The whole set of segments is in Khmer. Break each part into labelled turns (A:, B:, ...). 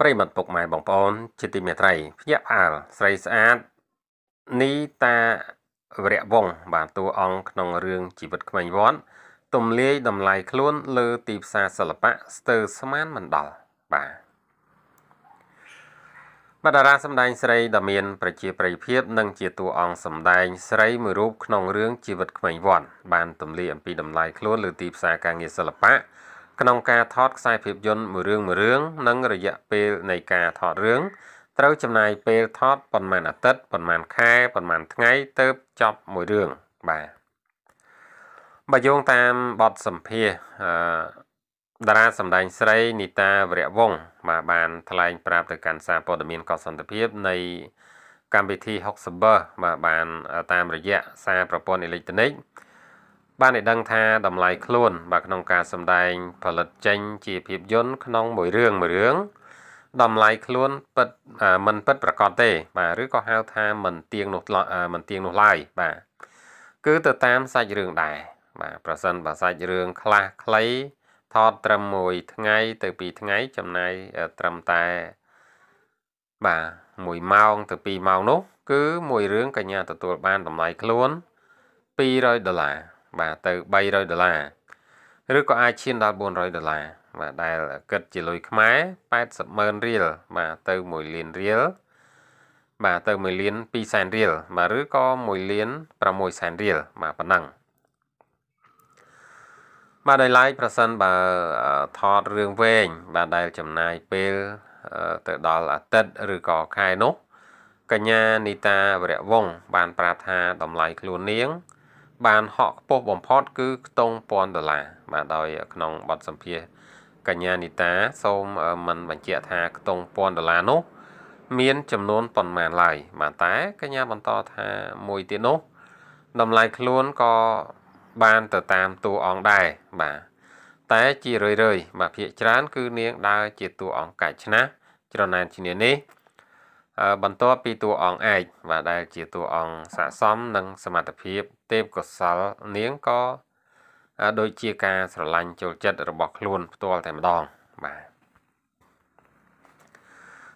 A: ប្រិមត្តពុកម៉ែបងប្អូន ជាទីមេត្រីភ្ញាក់ផ្អើលស្រីស្អាតនីតាវរៈវងបានតួអង្គក្នុងរឿងជីវិតក្មេងវ័នទំលាយតម្លៃខ្លួនលើទីផ្សារសិល្បៈស្ទើរស្មានមិនដល់បាទបដារាសម្ដែងស្រីដ៏មានប្រជាប្រិយភាពនិងជាតួអង្គសម្ដែងស្រីមួយរូបក្នុងរឿងជីវិតក្មេងវ័នបានទម្លាយអំពីតម្លៃខ្លួនលើទីផ្សារការងារសិល្បៈក្នុងការថតខ្សែភាពយន្តមួយរឿងមួយរឿងនិងរយៈពេលនៃការថតរឿងត្រូវចំណាយពេលថតប្រមាណអាទិត្យប្រមាណខែប្រមាណថ្ងៃទើបចប់មួយរឿងបាទបើយោងតាមបទសម្ភាសអឺតារាសម្ដែងស្រីនីតាវរៈវងបាទបានថ្លែងប្រាប់ទៅកាន់សារព័ត៌មានកសន្តិភាពនៃកម្មវិធី60បាទបានតាមរយៈសារប្រព័ន្ធអេເລັກត្រូនិកបានឲ្យដឹងថាតម្លៃខ្លួន បាទក្នុងការសម្ដែងផលិតចេញជាភាពយន្តក្នុងមួយរឿងមួយរឿងតម្លៃខ្លួនពិតមិនពិតប្រកបទេ បាទឬក៏ហៅថាមិនទៀងនោះមិនទៀងនោះឡើយបាទគឺទៅតាមសាច់រឿងដែរបាទប្រសិនបើសាច់រឿងខ្លះខ្លី ថតត្រឹមមួយថ្ងៃ ទៅពីរថ្ងៃចំណាយត្រឹមតែបាទ1ម៉ោងទៅ2ម៉ោងនោះគឺមួយរឿងកញ្ញាទទួលបានតម្លៃខ្លួន200ដុល្លារបាទទៅ300ដុល្លារឬក៏អាចឈានដល់400ដុល្លារបាទដែលគិតជាលុយខ្មែរ80ម៉ឺនរៀលបាទទៅ1លានរៀលបាទទៅ1លាន2សែនរៀលបាទឬក៏1លាន6សែនរៀលបាទប៉ុណ្ណឹងបាទដោយឡែកប្រសិនបើថតរឿងវែងបាទដែលចំណាយពេលទៅដល់អាទិត្យឬក៏ខែនោះកញ្ញានីតាវរៈវងបានប្រាប់ថាតម្លៃខ្លួននាងបានហក់ខ្ពស់បំផុតគឺខ្ទង់1000ដុល្លារបាទដោយក្នុងបទសម្ភាសកញ្ញានីតាសូមមិនបញ្ជាក់ថាខ្ទង់1000ដុល្លារនោះមានចំនួនប៉ុន្មានឡើយបាទតែកញ្ញាបន្តថាមួយទៀតនោះតម្លៃខ្លួនក៏បានទៅតាមតួអង្គដែរបាទតែជារឿយៗបាទភាកច្រើនគឺនាងដើរជាតួអង្គកាច់ឆ្នះច្រណែនជានេះបន្ទាប់ពីតួអង្គឯកបាទដែល ជាតួអង្គស័កសមនឹងសមត្ថភាព ទេពកោសលនាងក៏ដូចជាការស្រឡាញ់ចូលចិត្តរបស់ខ្លួន ផ្ទាល់តែម្ដងបាទ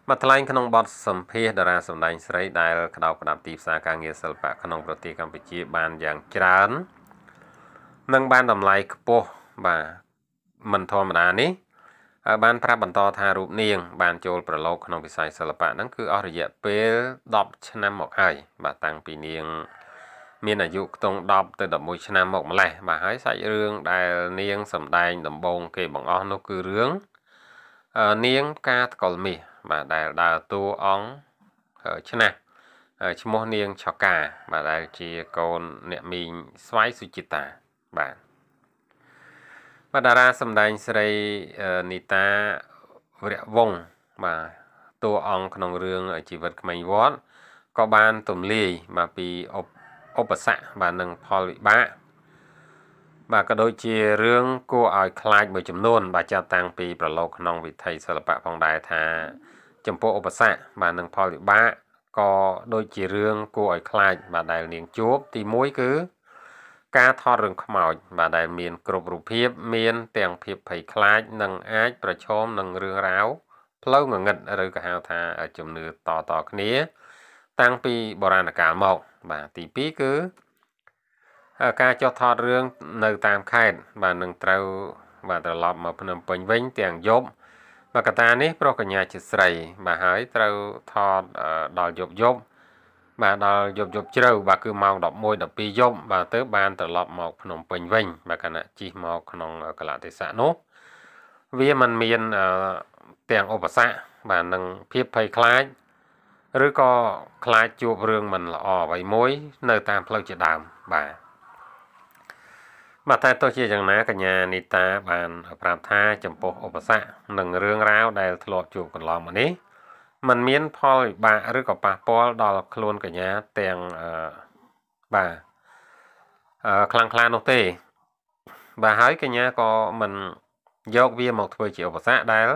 A: មកថ្លែងក្នុងបទសម្ភាសតារាសម្ដែងស្រីដែលក្តោបក្តាប់ទីផ្សារការងារសិល្បៈក្នុងប្រទេសកម្ពុជា បានយ៉ាងច្រើននិងបានតម្លៃខ្ពស់បាទមិនធម្មតានេះហើយបានប្រាប់បន្តថារូបនាង បានចូលប្រឡូកក្នុងវិស័យសិល្បៈហ្នឹងគឺអស់រយៈពេល10ឆ្នាំមកហើយបាទតាំងពីនាង មានអាយុខ្ទង់10ទៅ11ឆ្នាំមកម្លេះបាទហើយសាច់រឿងដែលនាងសម្ដែងដំបូង គេបង្អស់នោះគឺរឿងនាងការតកលមាសបាទដែលដើរតួអង្គឈ្នះឈ្មោះនាងឆកាបាទដែលជាកូនអ្នកមីងស្វាយសុចិតាបាទបាទតារាសម្ដែងស្រីនីតាវរៈវងបាទតួអង្គក្នុងរឿងជីវិតក្មេងវត្តក៏បានទម្លាយបាទពីឧបសគ្គបាទនិងផលវិបាកបាទក៏ដូចជារឿងគួរឲ្យខ្លាចមួយចំនួនបាទចាប់តាំងពីប្រឡូកក្នុងវិថីសិល្បៈផងដែរថា ចំពោះឧបសគ្គបាទនិងផលវិបាកក៏ដូចជារឿងគួរឲ្យខ្លាចបាទដែលនាងជួបទី1គឺការថតរឿងខ្មោចបាទដែលមានគ្រប់រូបភាពមានទាំងភាពភ័យខ្លាចនិងអាចប្រឈមនឹងរឿងរ៉ាវផ្លូវងងឹតឬក៏ហៅថាជំនឿតតគ្នា តាំងពីបុរាណកាលមកបាទទី2គឺ ការចុះថតរឿងនៅតាមខេត្តបាទនឹងត្រូវបាទត្រឡប់មកភ្នំពេញវិញទាំងយប់មកកតានេះប្រុសកញ្ញាជាស្រី បាទហើយត្រូវថតដល់យប់យប់បាទដល់យប់យប់ជ្រៅបាទគឺម៉ោង11 12យប់បាទទៅ បានត្រឡប់មកភ្នំពេញវិញបាទគណៈជិះមកក្នុងកលៈទេសៈនោះវាមិនមានទាំងឧបសគ្គបាទនឹងភាពភ័យខ្លាចឬក៏ខ្លាចជួបរឿងមិនល្អអ្វីមួយ នៅតាមផ្លូវជាដើមបាទបាទតែទោះជាយ៉ាងណាកញ្ញានីតា បានប្រាប់ថា ចំពោះឧបសគ្គនិងរឿងរ៉ាវដែលធ្លាប់ជួបកន្លងមកនេះมันមានផលវិបាកឬក៏ប៉ះពាល់ដល់ខ្លួនកញ្ញាទាំងអឺបាទអឺខ្លាំងខ្លានោះទេ បាទហើយកញ្ញាក៏មិនយកវាមកធ្វើជាឧបសគ្គដែល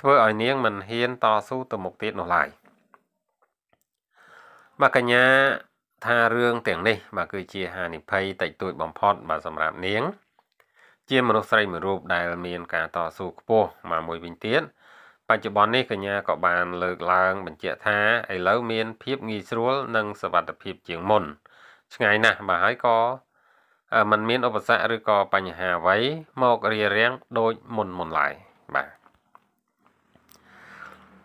A: ធ្វើឲ្យនាងមិនហ៊ានតស៊ូទៅមុខទៀតនោះឡើយបាទកញ្ញាថារឿងទាំងនេះបាទគឺជាហានិភ័យតិចតួចបំផុតបាទសម្រាប់នាង ជាមនុស្សស្រីមួយរូបដែលមានការតស៊ូខ្ពស់មកមួយវិញទៀតគបច្ចុប្បន្ននេះកញ្ញាក៏បានលើកឡើងបញ្ជាក់ថាឥឡូវមានភាពងាយស្រួល និងសុវត្ថិភាពជាងមុន ឆ្ងាយណាស់បាទហើយក៏มันមានឧបសគ្គឬក៏បញ្ហាអ្វីមករារាំងដូចមុនមុនឡើយបាទ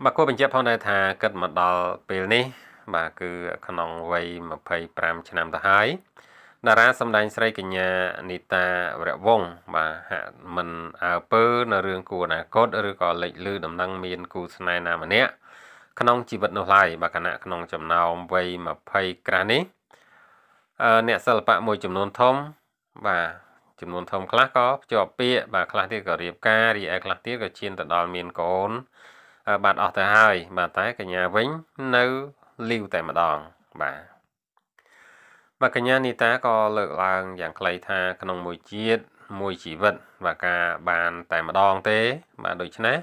A: បាទគួរបញ្ជាក់ផងដែរថាគិតមកដល់ពេលនេះ បាទគឺ ក្នុងវ័យ25ឆ្នាំទៅហើយតារាសម្ដែងស្រីកញ្ញានីតាវរវងបាទហាក់មិនអើពើនៅរឿងគូអនាគតឬក៏លេចលឺដំណឹងមានគូស្នេហ៍ណាម្នាក់ក្នុងជីវិតនោះឡើយបាទគណៈក្នុងចំណោមវ័យ20ក្រាស់នេះអឺអ្នកសិល្បៈមួយចំនួនធំបាទចំនួនធំខ្លះក៏ភ្ជាប់ពាក្យបាទខ្លះទៀតក៏រៀបការរីឯខ្លះទៀតក៏ឈានទៅដល់មានកូន បាទអស់ទៅហើយបាទតែកញ្ញាវិញនៅលីវតែម្ដងបាទបាទកញ្ញានីតាក៏លើកឡើងយ៉ាងខ្លីថាក្នុងមួយជាតិមួយជីវិតបាទការបានតែម្ដងទេ បាទដូច្នេះ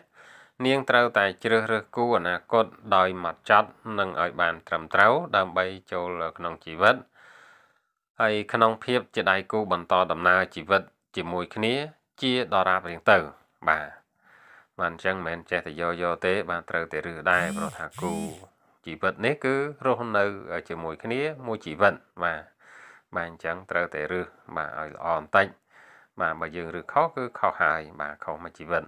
A: នាងត្រូវតែ ជ្រើសរើសគូអនាគតដោយម៉ត់ចត់និងឲ្យបានត្រឹមត្រូវ ដើម្បីចូលក្នុងជីវិតហើយក្នុងភាពជាដៃគូបន្តដំណើរជីវិតជាមួយគ្នាជាដរាបរៀងទៅ បាទបានអញ្ចឹងមិនចេះតែយោយោទេបានត្រូវតែរឹសដែរព្រោះថាគូជីវិតនេះគឺរស់នៅ ជាមួយគ្នាមួយជីវិតបាទបាទអញ្ចឹងត្រូវតែរឹសបាទឲ្យល្អបន្តិចបាទបើយើងរឹសខុសគឺខុសហើយបាទខុសមួយជីវិត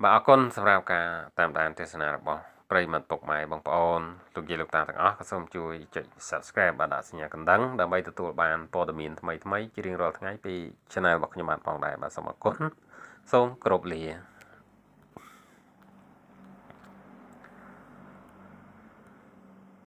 A: បាទអរគុណសម្រាប់ការតាមដានទេសនារបស់ប្រិយមិត្តពុកម៉ែបងប្អូនលោកយាយលោកតាទាំងអស់ក៏សូមជួយចុច Subscribe បាទដាក់សញ្ញាកណ្ដឹងដើម្បីទទួលបានព័ត៌មានថ្មីៗជារៀងរាល់ថ្ងៃពី Channel របស់ខ្ញុំបាទផងដែរបាទសូមអរគុណសូមគោរពលា